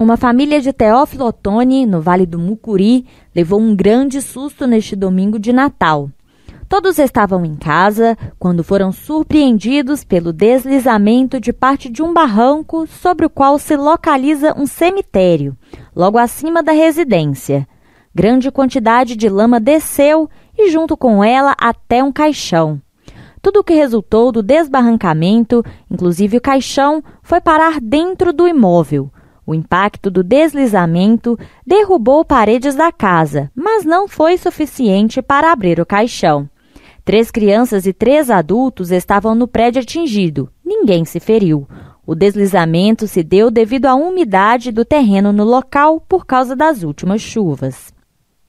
Uma família de Teófilo Otoni, no Vale do Mucuri, levou um grande susto neste domingo de Natal. Todos estavam em casa quando foram surpreendidos pelo deslizamento de parte de um barranco sobre o qual se localiza um cemitério, logo acima da residência. Grande quantidade de lama desceu e, junto com ela, até um caixão. Tudo o que resultou do desbarrancamento, inclusive o caixão, foi parar dentro do imóvel o impacto do deslizamento derrubou paredes da casa, mas não foi suficiente para abrir o caixão. Três crianças e três adultos estavam no prédio atingido. Ninguém se feriu. O deslizamento se deu devido à umidade do terreno no local por causa das últimas chuvas.